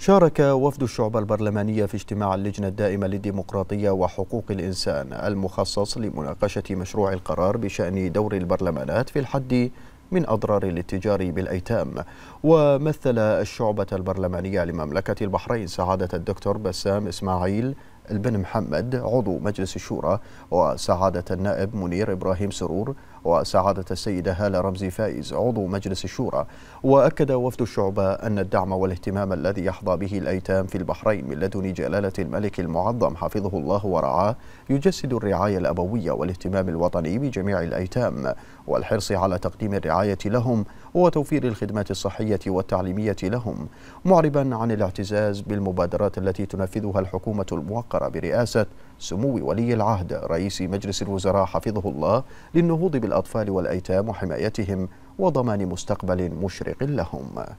شارك وفد الشعب البرلمانية في اجتماع اللجنة الدائمة للديمقراطية وحقوق الإنسان المخصص لمناقشة مشروع القرار بشأن دور البرلمانات في الحد من أضرار الاتجار بالأيتام ومثل الشعبة البرلمانية لمملكة البحرين سعادة الدكتور بسام إسماعيل بن محمد عضو مجلس الشورى وسعادة النائب منير إبراهيم سرور وسعادة السيدة هالة رمزي فائز عضو مجلس الشورى وأكد وفد الشعبة أن الدعم والاهتمام الذي يحظى به الأيتام في البحرين من لدن جلالة الملك المعظم حفظه الله ورعاه يجسد الرعاية الأبوية والاهتمام الوطني بجميع الأيتام والحرص على تقديم الرعاية لهم وتوفير الخدمات الصحية والتعليمية لهم معربا عن الاعتزاز بالمبادرات التي تنفذها الحكومة الموقرة برئاسة سمو ولي العهد رئيس مجلس الوزراء حفظه الله للنهوض بالأطفال والأيتام وحمايتهم وضمان مستقبل مشرق لهم